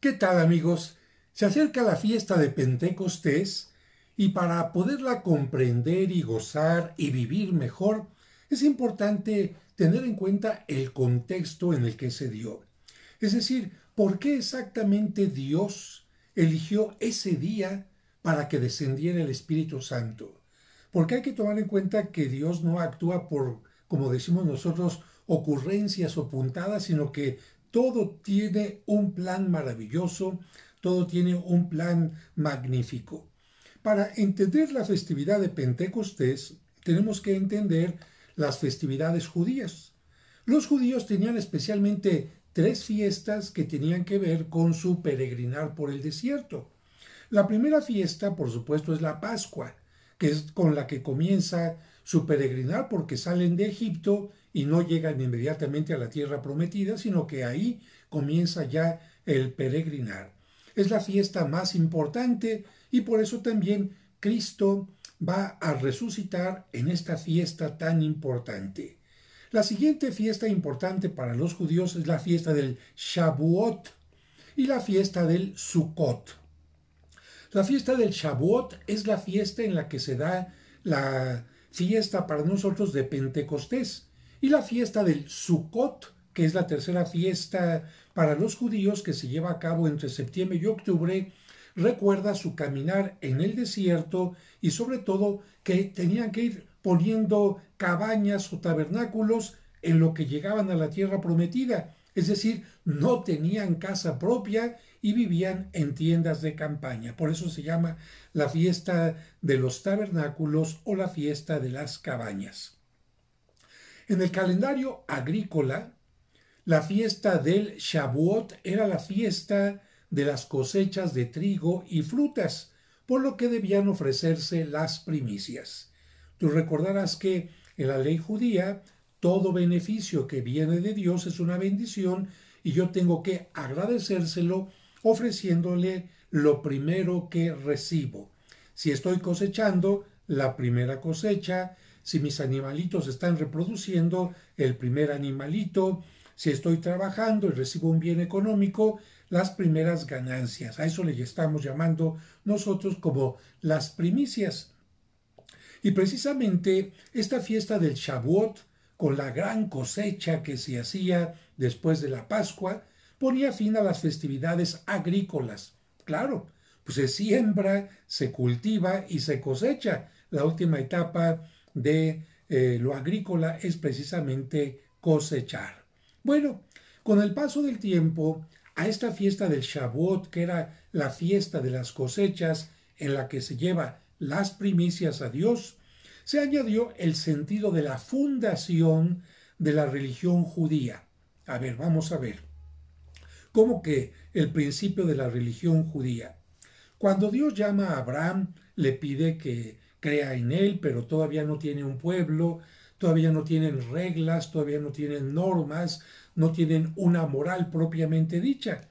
¿Qué tal amigos? Se acerca la fiesta de Pentecostés y para poderla comprender y gozar y vivir mejor es importante tener en cuenta el contexto en el que se dio. Es decir, ¿por qué exactamente Dios eligió ese día para que descendiera el Espíritu Santo? Porque hay que tomar en cuenta que Dios no actúa por, como decimos nosotros, ocurrencias o puntadas, sino que todo tiene un plan maravilloso, todo tiene un plan magnífico. Para entender la festividad de Pentecostés, tenemos que entender las festividades judías. Los judíos tenían especialmente tres fiestas que tenían que ver con su peregrinar por el desierto. La primera fiesta, por supuesto, es la Pascua, que es con la que comienza su peregrinar porque salen de Egipto y no llegan inmediatamente a la tierra prometida, sino que ahí comienza ya el peregrinar. Es la fiesta más importante y por eso también Cristo va a resucitar en esta fiesta tan importante. La siguiente fiesta importante para los judíos es la fiesta del Shavuot y la fiesta del Sukkot. La fiesta del Shavuot es la fiesta en la que se da la fiesta para nosotros de Pentecostés, y la fiesta del Sukkot, que es la tercera fiesta para los judíos que se lleva a cabo entre septiembre y octubre, recuerda su caminar en el desierto y sobre todo que tenían que ir poniendo cabañas o tabernáculos en lo que llegaban a la tierra prometida, es decir, no tenían casa propia y vivían en tiendas de campaña. Por eso se llama la fiesta de los tabernáculos o la fiesta de las cabañas. En el calendario agrícola, la fiesta del Shavuot era la fiesta de las cosechas de trigo y frutas, por lo que debían ofrecerse las primicias. Tú recordarás que en la ley judía todo beneficio que viene de Dios es una bendición y yo tengo que agradecérselo ofreciéndole lo primero que recibo. Si estoy cosechando, la primera cosecha, si mis animalitos están reproduciendo, el primer animalito, si estoy trabajando y recibo un bien económico, las primeras ganancias. A eso le estamos llamando nosotros como las primicias. Y precisamente esta fiesta del chabot con la gran cosecha que se hacía después de la Pascua, ponía fin a las festividades agrícolas. Claro, pues se siembra, se cultiva y se cosecha. La última etapa de eh, lo agrícola es precisamente cosechar. Bueno, con el paso del tiempo, a esta fiesta del Shavuot, que era la fiesta de las cosechas en la que se lleva las primicias a Dios, se añadió el sentido de la fundación de la religión judía. A ver, vamos a ver. ¿Cómo que el principio de la religión judía? Cuando Dios llama a Abraham, le pide que crea en él, pero todavía no tiene un pueblo, todavía no tienen reglas, todavía no tienen normas, no tienen una moral propiamente dicha.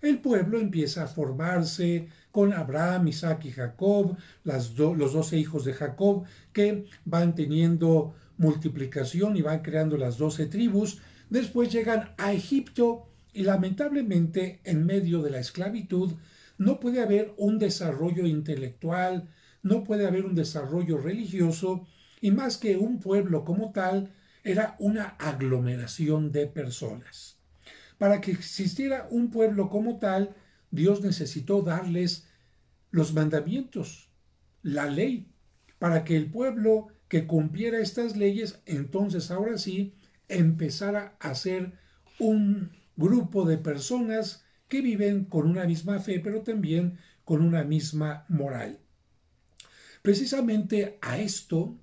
El pueblo empieza a formarse con Abraham, Isaac y Jacob, los doce hijos de Jacob, que van teniendo multiplicación y van creando las doce tribus. Después llegan a Egipto y lamentablemente en medio de la esclavitud no puede haber un desarrollo intelectual, no puede haber un desarrollo religioso y más que un pueblo como tal, era una aglomeración de personas. Para que existiera un pueblo como tal, Dios necesitó darles los mandamientos, la ley, para que el pueblo que cumpliera estas leyes, entonces ahora sí, empezara a ser un grupo de personas que viven con una misma fe, pero también con una misma moral. Precisamente a esto,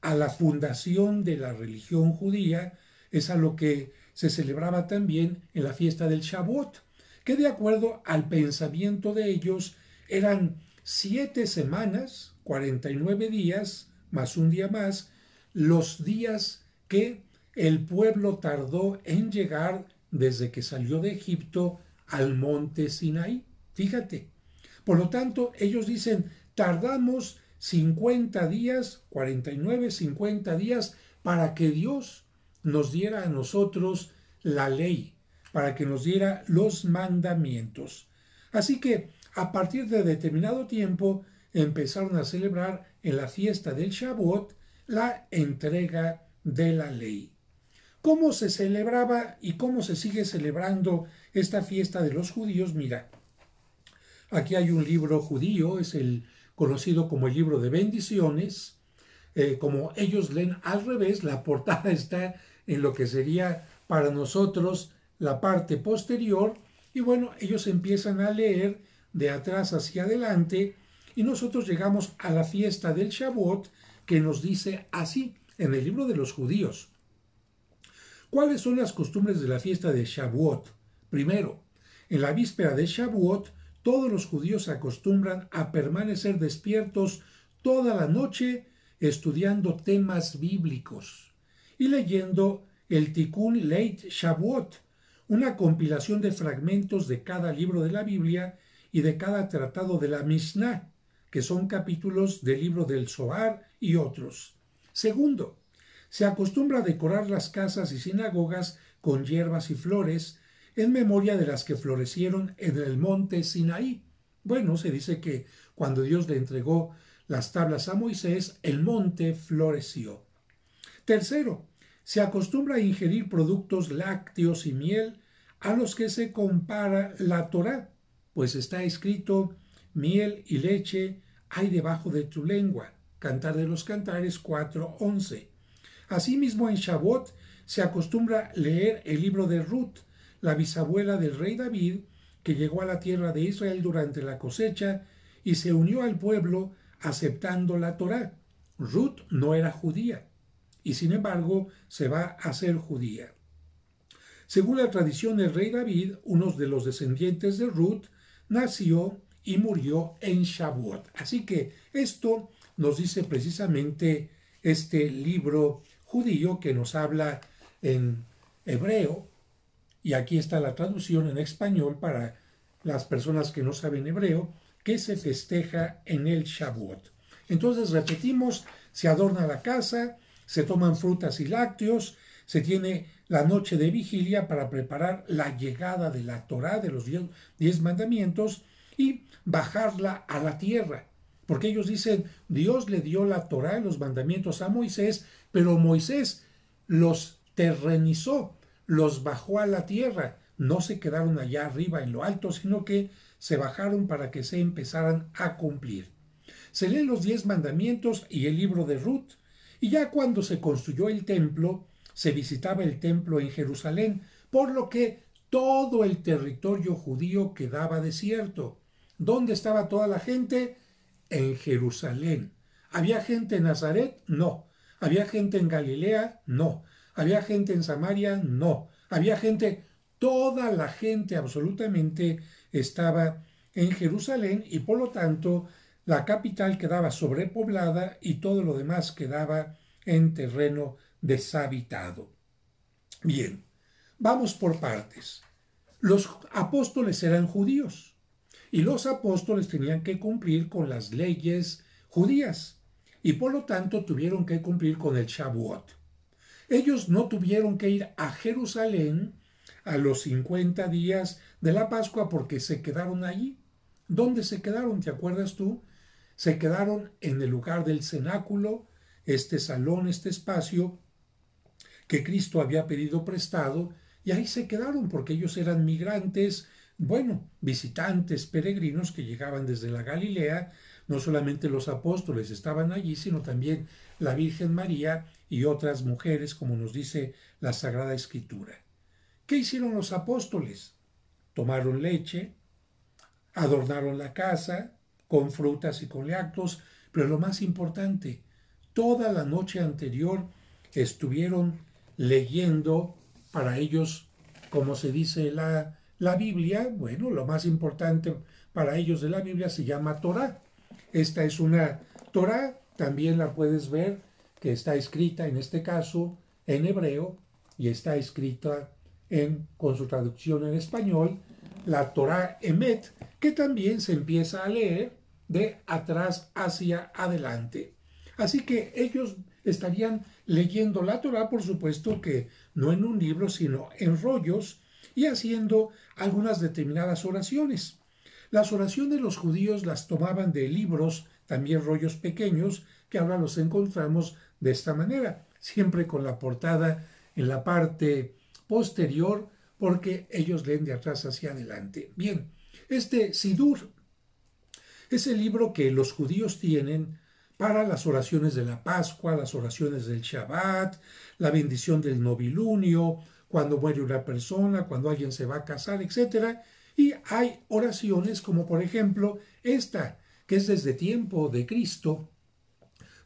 a la fundación de la religión judía, es a lo que se celebraba también en la fiesta del Shavuot, que de acuerdo al pensamiento de ellos eran siete semanas, 49 días, más un día más, los días que el pueblo tardó en llegar desde que salió de Egipto al monte Sinaí. Fíjate. Por lo tanto, ellos dicen, tardamos 50 días, 49, 50 días, para que Dios nos diera a nosotros la ley, para que nos diera los mandamientos. Así que a partir de determinado tiempo empezaron a celebrar en la fiesta del Shavuot la entrega de la ley. ¿Cómo se celebraba y cómo se sigue celebrando esta fiesta de los judíos? Mira, aquí hay un libro judío, es el conocido como el libro de bendiciones. Eh, como ellos leen al revés, la portada está en lo que sería para nosotros la parte posterior. Y bueno, ellos empiezan a leer de atrás hacia adelante y nosotros llegamos a la fiesta del Shavuot que nos dice así en el libro de los judíos. ¿Cuáles son las costumbres de la fiesta de Shavuot? Primero, en la víspera de Shavuot todos los judíos acostumbran a permanecer despiertos toda la noche estudiando temas bíblicos y leyendo el Tikkun Leit Shavuot, una compilación de fragmentos de cada libro de la Biblia y de cada tratado de la Mishnah, que son capítulos del libro del Zohar y otros. Segundo, se acostumbra a decorar las casas y sinagogas con hierbas y flores, en memoria de las que florecieron en el monte Sinaí. Bueno, se dice que cuando Dios le entregó las tablas a Moisés, el monte floreció. Tercero, se acostumbra a ingerir productos lácteos y miel a los que se compara la Torá, pues está escrito miel y leche hay debajo de tu lengua. Cantar de los Cantares 4:11. Asimismo en Shabbat se acostumbra leer el libro de Ruth, la bisabuela del rey David, que llegó a la tierra de Israel durante la cosecha y se unió al pueblo aceptando la Torá. Ruth no era judía y sin embargo se va a ser judía. Según la tradición, del rey David, uno de los descendientes de Ruth, nació y murió en Shavuot. Así que esto nos dice precisamente este libro judío que nos habla en hebreo y aquí está la traducción en español para las personas que no saben hebreo, que se festeja en el Shavuot. Entonces, repetimos, se adorna la casa, se toman frutas y lácteos, se tiene la noche de vigilia para preparar la llegada de la Torá de los diez, mandamientos y bajarla a la tierra. Porque ellos dicen, Dios le dio la Torá y los mandamientos a Moisés, pero Moisés los terrenizó, los bajó a la tierra, no se quedaron allá arriba en lo alto, sino que se bajaron para que se empezaran a cumplir. Se leen los diez mandamientos y el libro de Ruth, y ya cuando se construyó el templo, se visitaba el templo en Jerusalén, por lo que todo el territorio judío quedaba desierto. ¿Dónde estaba toda la gente? En Jerusalén. ¿Había gente en Nazaret? No. ¿Había gente en Galilea? No. ¿Había gente en Samaria? No. Había gente, toda la gente absolutamente estaba en Jerusalén y por lo tanto la capital quedaba sobrepoblada y todo lo demás quedaba en terreno deshabitado. Bien, vamos por partes. Los apóstoles eran judíos y los apóstoles tenían que cumplir con las leyes judías y por lo tanto tuvieron que cumplir con el Shavuot. Ellos no tuvieron que ir a Jerusalén a los 50 días de la Pascua porque se quedaron allí. ¿Dónde se quedaron? ¿Te acuerdas tú? Se quedaron en el lugar del cenáculo, este salón, este espacio que Cristo había pedido prestado, y ahí se quedaron porque ellos eran migrantes, bueno, visitantes, peregrinos que llegaban desde la Galilea, no solamente los apóstoles estaban allí, sino también la Virgen María y otras mujeres, como nos dice la Sagrada Escritura. ¿Qué hicieron los apóstoles? Tomaron leche, adornaron la casa con frutas y con leactos, pero lo más importante, toda la noche anterior estuvieron leyendo para ellos, como se dice la, la Biblia, bueno, lo más importante para ellos de la Biblia se llama Torá. Esta es una Torá, también la puedes ver que está escrita en este caso en hebreo y está escrita en, con su traducción en español, la Torah Emet, que también se empieza a leer de atrás hacia adelante. Así que ellos estarían leyendo la Torah, por supuesto que no en un libro, sino en rollos y haciendo algunas determinadas oraciones. Las oraciones de los judíos las tomaban de libros, también rollos pequeños, que ahora los encontramos de esta manera, siempre con la portada en la parte posterior porque ellos leen de atrás hacia adelante. Bien, este Sidur es el libro que los judíos tienen para las oraciones de la Pascua, las oraciones del Shabbat, la bendición del novilunio, cuando muere una persona, cuando alguien se va a casar, etc. Y hay oraciones como por ejemplo esta, que es desde tiempo de Cristo,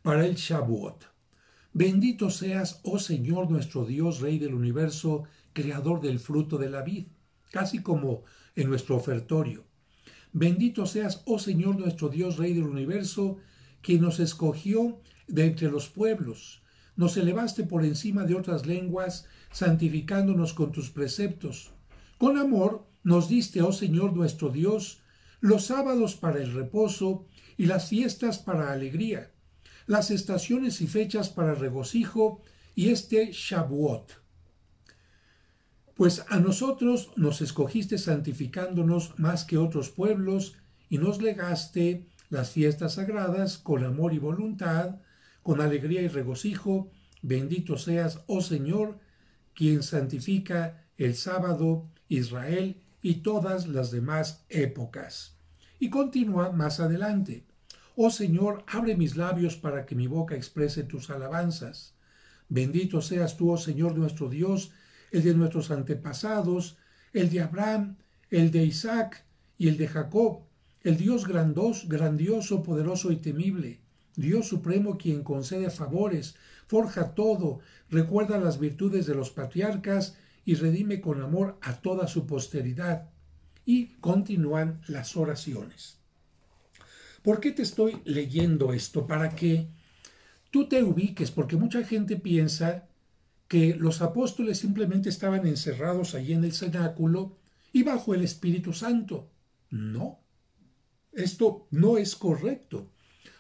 para el Shabbat. Bendito seas, oh Señor nuestro Dios, Rey del universo, Creador del fruto de la vid, casi como en nuestro ofertorio. Bendito seas, oh Señor nuestro Dios, Rey del universo, quien nos escogió de entre los pueblos. Nos elevaste por encima de otras lenguas, santificándonos con tus preceptos. Con amor nos diste, oh Señor nuestro Dios, los sábados para el reposo y las fiestas para alegría las estaciones y fechas para regocijo y este Shavuot. Pues a nosotros nos escogiste santificándonos más que otros pueblos y nos legaste las fiestas sagradas con amor y voluntad, con alegría y regocijo. Bendito seas, oh Señor, quien santifica el sábado, Israel y todas las demás épocas. Y continúa más adelante. Oh Señor, abre mis labios para que mi boca exprese tus alabanzas. Bendito seas tú, oh Señor nuestro Dios, el de nuestros antepasados, el de Abraham, el de Isaac y el de Jacob, el Dios grandos, grandioso, poderoso y temible, Dios supremo quien concede favores, forja todo, recuerda las virtudes de los patriarcas y redime con amor a toda su posteridad. Y continúan las oraciones. ¿Por qué te estoy leyendo esto? Para que tú te ubiques, porque mucha gente piensa que los apóstoles simplemente estaban encerrados allí en el cenáculo y bajo el Espíritu Santo. No, esto no es correcto.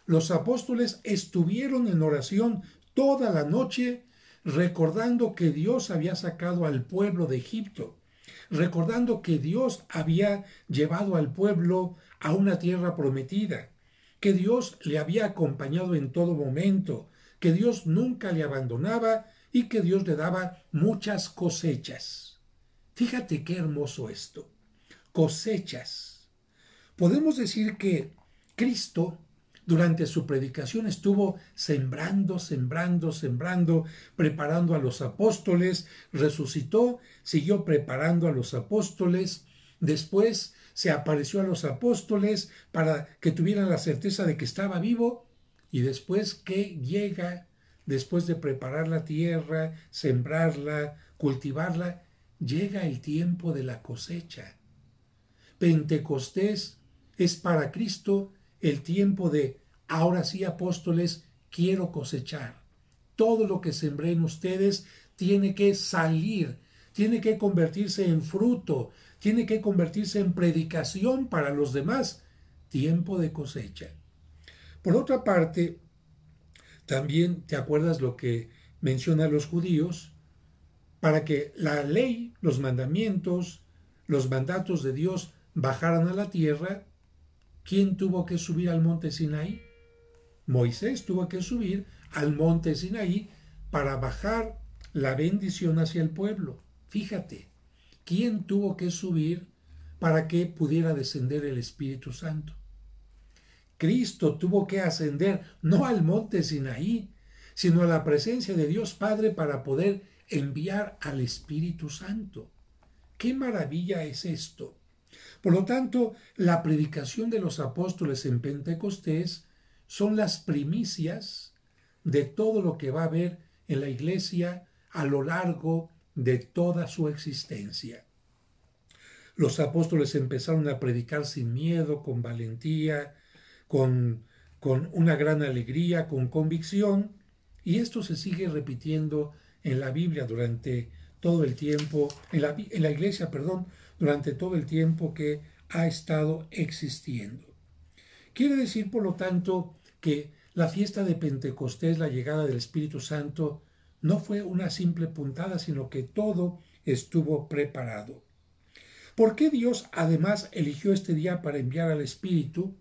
Los apóstoles estuvieron en oración toda la noche recordando que Dios había sacado al pueblo de Egipto, recordando que Dios había llevado al pueblo a una tierra prometida, que Dios le había acompañado en todo momento, que Dios nunca le abandonaba y que Dios le daba muchas cosechas. Fíjate qué hermoso esto. Cosechas. Podemos decir que Cristo durante su predicación estuvo sembrando, sembrando, sembrando, preparando a los apóstoles, resucitó, siguió preparando a los apóstoles, después se apareció a los apóstoles para que tuvieran la certeza de que estaba vivo y después que llega, después de preparar la tierra, sembrarla, cultivarla, llega el tiempo de la cosecha. Pentecostés es para Cristo el tiempo de, ahora sí apóstoles, quiero cosechar. Todo lo que sembré en ustedes tiene que salir tiene que convertirse en fruto, tiene que convertirse en predicación para los demás, tiempo de cosecha. Por otra parte, también te acuerdas lo que mencionan los judíos, para que la ley, los mandamientos, los mandatos de Dios bajaran a la tierra, ¿quién tuvo que subir al monte Sinaí? Moisés tuvo que subir al monte Sinaí para bajar la bendición hacia el pueblo. Fíjate, ¿quién tuvo que subir para que pudiera descender el Espíritu Santo? Cristo tuvo que ascender no al monte Sinaí, sino a la presencia de Dios Padre para poder enviar al Espíritu Santo. ¡Qué maravilla es esto! Por lo tanto, la predicación de los apóstoles en Pentecostés son las primicias de todo lo que va a haber en la iglesia a lo largo de toda su existencia. Los apóstoles empezaron a predicar sin miedo, con valentía, con, con una gran alegría, con convicción, y esto se sigue repitiendo en la Biblia durante todo el tiempo, en la, en la iglesia, perdón, durante todo el tiempo que ha estado existiendo. Quiere decir, por lo tanto, que la fiesta de Pentecostés, la llegada del Espíritu Santo, no fue una simple puntada, sino que todo estuvo preparado. ¿Por qué Dios además eligió este día para enviar al Espíritu?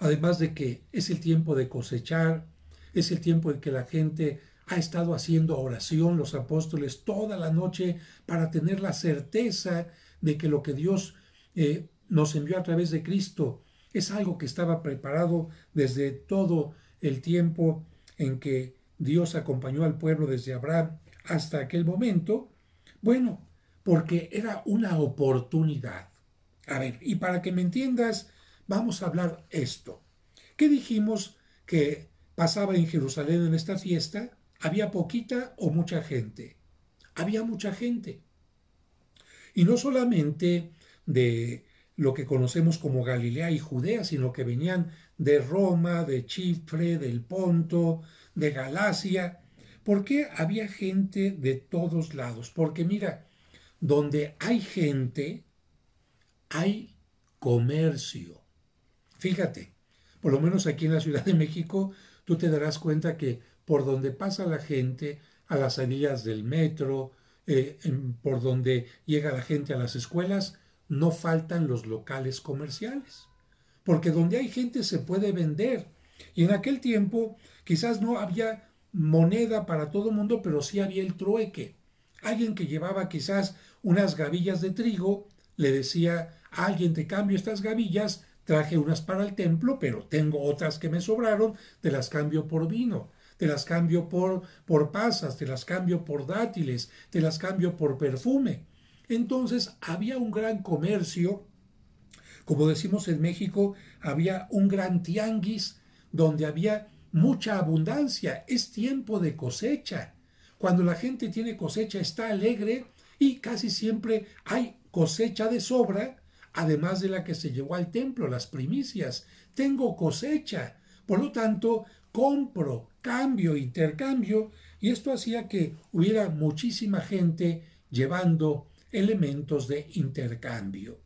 Además de que es el tiempo de cosechar, es el tiempo en que la gente ha estado haciendo oración, los apóstoles, toda la noche para tener la certeza de que lo que Dios eh, nos envió a través de Cristo es algo que estaba preparado desde todo el tiempo en que Dios acompañó al pueblo desde Abraham hasta aquel momento? Bueno, porque era una oportunidad. A ver, y para que me entiendas, vamos a hablar esto. ¿Qué dijimos que pasaba en Jerusalén en esta fiesta? ¿Había poquita o mucha gente? Había mucha gente. Y no solamente de lo que conocemos como Galilea y Judea, sino que venían de Roma, de Chipre, del Ponto, de Galacia, porque había gente de todos lados. Porque mira, donde hay gente, hay comercio. Fíjate, por lo menos aquí en la Ciudad de México, tú te darás cuenta que por donde pasa la gente, a las salidas del metro, eh, por donde llega la gente a las escuelas, no faltan los locales comerciales. Porque donde hay gente se puede vender y en aquel tiempo quizás no había moneda para todo el mundo, pero sí había el trueque. Alguien que llevaba quizás unas gavillas de trigo le decía a alguien te cambio estas gavillas, traje unas para el templo, pero tengo otras que me sobraron, te las cambio por vino, te las cambio por, por pasas, te las cambio por dátiles, te las cambio por perfume. Entonces había un gran comercio, como decimos en México, había un gran tianguis donde había mucha abundancia, es tiempo de cosecha. Cuando la gente tiene cosecha está alegre y casi siempre hay cosecha de sobra, además de la que se llevó al templo, las primicias. Tengo cosecha, por lo tanto, compro, cambio, intercambio, y esto hacía que hubiera muchísima gente llevando elementos de intercambio,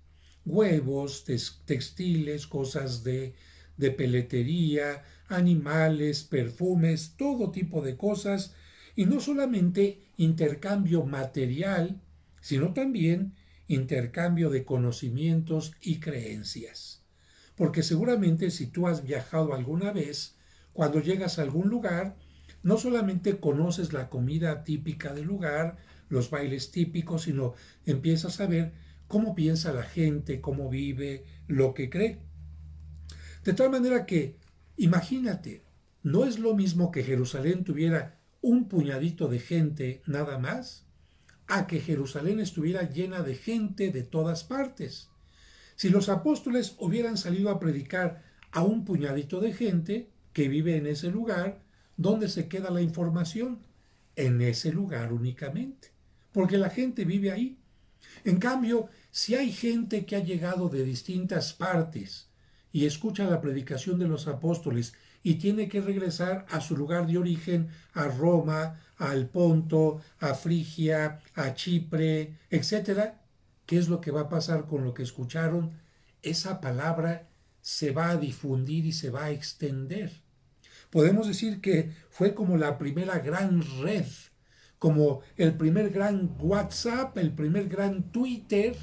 huevos, textiles, cosas de de peletería, animales, perfumes, todo tipo de cosas, y no solamente intercambio material, sino también intercambio de conocimientos y creencias. Porque seguramente si tú has viajado alguna vez, cuando llegas a algún lugar, no solamente conoces la comida típica del lugar, los bailes típicos, sino empiezas a ver cómo piensa la gente, cómo vive, lo que cree. De tal manera que, imagínate, no es lo mismo que Jerusalén tuviera un puñadito de gente nada más a que Jerusalén estuviera llena de gente de todas partes. Si los apóstoles hubieran salido a predicar a un puñadito de gente que vive en ese lugar, ¿dónde se queda la información? En ese lugar únicamente, porque la gente vive ahí. En cambio, si hay gente que ha llegado de distintas partes y escucha la predicación de los apóstoles y tiene que regresar a su lugar de origen, a Roma, al Ponto, a Frigia, a Chipre, etc. ¿qué es lo que va a pasar con lo que escucharon? Esa palabra se va a difundir y se va a extender. Podemos decir que fue como la primera gran red, como el primer gran WhatsApp, el primer gran Twitter,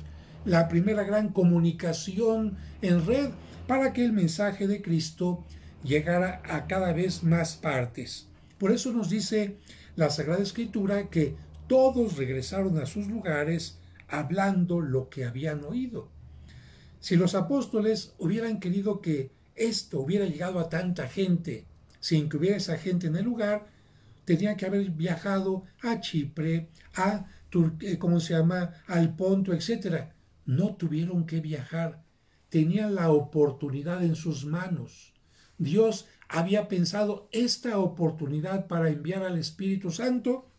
la primera gran comunicación en red para que el mensaje de Cristo llegara a cada vez más partes. Por eso nos dice la Sagrada Escritura que todos regresaron a sus lugares hablando lo que habían oído. Si los apóstoles hubieran querido que esto hubiera llegado a tanta gente, sin que hubiera esa gente en el lugar, tenían que haber viajado a Chipre, a Tur eh, ¿cómo se llama? al Ponto, etcétera. No tuvieron que viajar tenían la oportunidad en sus manos. Dios había pensado esta oportunidad para enviar al Espíritu Santo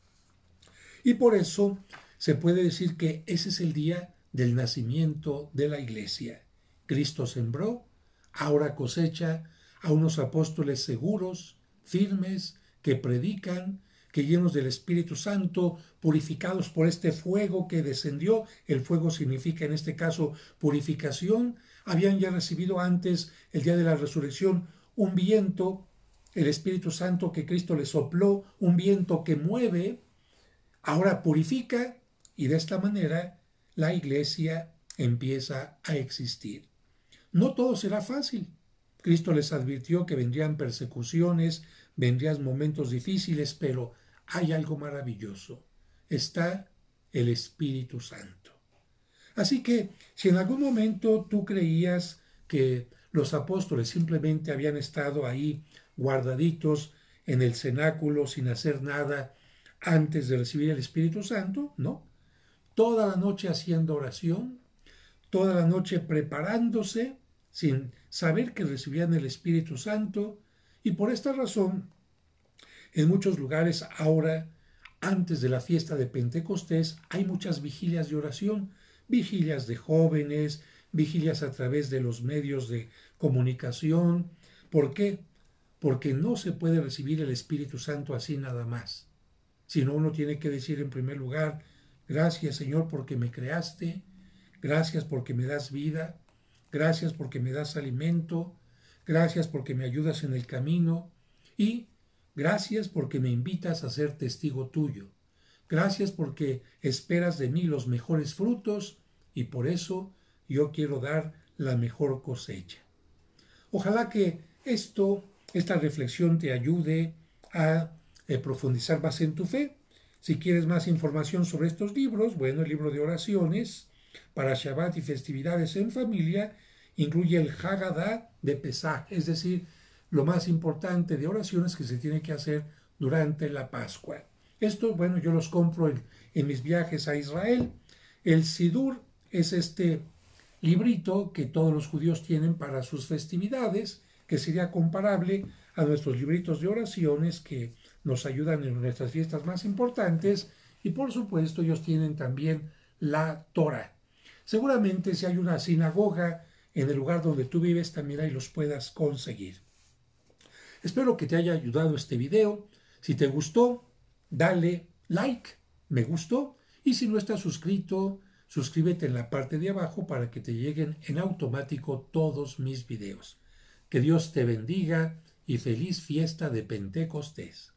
y por eso se puede decir que ese es el día del nacimiento de la iglesia. Cristo sembró, ahora cosecha a unos apóstoles seguros, firmes, que predican, que llenos del Espíritu Santo, purificados por este fuego que descendió, el fuego significa en este caso purificación, habían ya recibido antes, el día de la resurrección, un viento, el Espíritu Santo que Cristo les sopló, un viento que mueve, ahora purifica y de esta manera la iglesia empieza a existir. No todo será fácil. Cristo les advirtió que vendrían persecuciones, vendrían momentos difíciles, pero hay algo maravilloso. Está el Espíritu Santo. Así que si en algún momento tú creías que los apóstoles simplemente habían estado ahí guardaditos en el cenáculo sin hacer nada antes de recibir el Espíritu Santo, no. Toda la noche haciendo oración, toda la noche preparándose sin saber que recibían el Espíritu Santo y por esta razón en muchos lugares ahora, antes de la fiesta de Pentecostés, hay muchas vigilias de oración, vigilias de jóvenes, vigilias a través de los medios de comunicación. ¿Por qué? Porque no se puede recibir el Espíritu Santo así nada más, sino uno tiene que decir en primer lugar, gracias Señor porque me creaste, gracias porque me das vida, gracias porque me das alimento, gracias porque me ayudas en el camino y Gracias porque me invitas a ser testigo tuyo. Gracias porque esperas de mí los mejores frutos y por eso yo quiero dar la mejor cosecha. Ojalá que esto, esta reflexión te ayude a eh, profundizar más en tu fe. Si quieres más información sobre estos libros, bueno, el libro de oraciones para Shabbat y festividades en familia incluye el Haggadah de Pesaj, es decir, lo más importante de oraciones que se tiene que hacer durante la Pascua. Esto, bueno, yo los compro en, mis viajes a Israel. El Sidur es este librito que todos los judíos tienen para sus festividades, que sería comparable a nuestros libritos de oraciones que nos ayudan en nuestras fiestas más importantes. Y por supuesto, ellos tienen también la Torah. Seguramente si hay una sinagoga en el lugar donde tú vives, también ahí los puedas conseguir. Espero que te haya ayudado este video. Si te gustó, dale like, me gustó. Y si no estás suscrito, suscríbete en la parte de abajo para que te lleguen en automático todos mis videos. Que Dios te bendiga y feliz fiesta de Pentecostés.